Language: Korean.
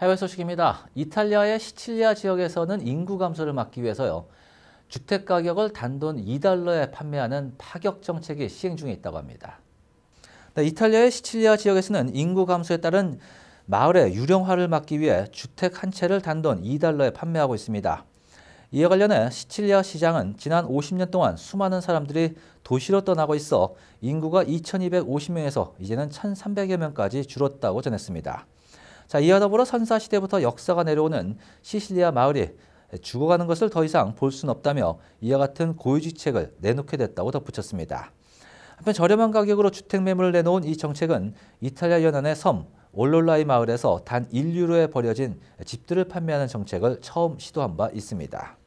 해외 소식입니다. 이탈리아의 시칠리아 지역에서는 인구 감소를 막기 위해서요. 주택 가격을 단돈 2달러에 판매하는 파격 정책이 시행 중에 있다고 합니다. 네, 이탈리아의 시칠리아 지역에서는 인구 감소에 따른 마을의 유령화를 막기 위해 주택 한 채를 단돈 2달러에 판매하고 있습니다. 이에 관련해 시칠리아 시장은 지난 50년 동안 수많은 사람들이 도시로 떠나고 있어 인구가 2,250명에서 이제는 1,300여 명까지 줄었다고 전했습니다. 자, 이와 더불어 선사시대부터 역사가 내려오는 시실리아 마을이 죽어가는 것을 더 이상 볼 수는 없다며 이와 같은 고유지책을 내놓게 됐다고 덧붙였습니다. 한편 저렴한 가격으로 주택 매물을 내놓은 이 정책은 이탈리아 연안의 섬 올롤라이 마을에서 단 1유로에 버려진 집들을 판매하는 정책을 처음 시도한 바 있습니다.